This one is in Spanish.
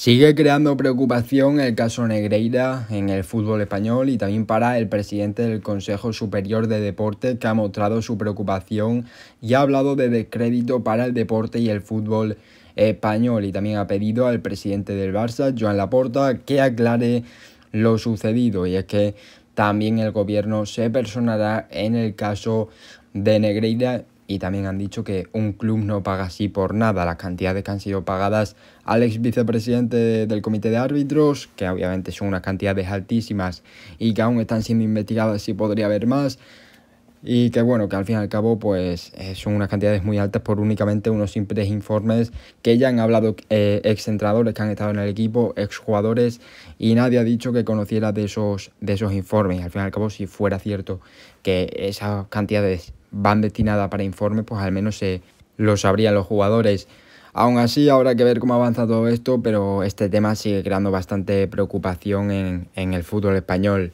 Sigue creando preocupación el caso Negreira en el fútbol español y también para el presidente del Consejo Superior de Deportes que ha mostrado su preocupación y ha hablado de descrédito para el deporte y el fútbol español y también ha pedido al presidente del Barça, Joan Laporta, que aclare lo sucedido y es que también el gobierno se personará en el caso de Negreira y también han dicho que un club no paga así por nada. Las cantidades que han sido pagadas al ex vicepresidente del comité de árbitros, que obviamente son unas cantidades altísimas y que aún están siendo investigadas si podría haber más. Y que bueno, que al fin y al cabo pues eh, son unas cantidades muy altas por únicamente unos simples informes que ya han hablado eh, excentradores que han estado en el equipo, exjugadores y nadie ha dicho que conociera de esos, de esos informes. Al fin y al cabo si fuera cierto que esas cantidades van destinada para informe, pues al menos se lo sabrían los jugadores. Aún así, habrá que ver cómo avanza todo esto, pero este tema sigue creando bastante preocupación en, en el fútbol español.